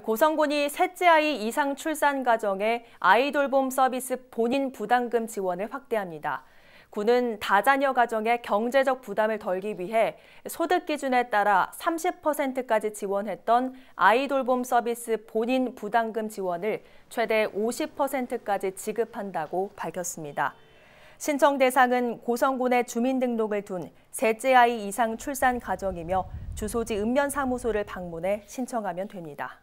고성군이 셋째 아이 이상 출산 가정에 아이돌봄 서비스 본인 부담금 지원을 확대합니다. 군은 다자녀 가정의 경제적 부담을 덜기 위해 소득 기준에 따라 30%까지 지원했던 아이돌봄 서비스 본인 부담금 지원을 최대 50%까지 지급한다고 밝혔습니다. 신청 대상은 고성군의 주민등록을 둔 셋째 아이 이상 출산 가정이며 주소지 읍면사무소를 방문해 신청하면 됩니다.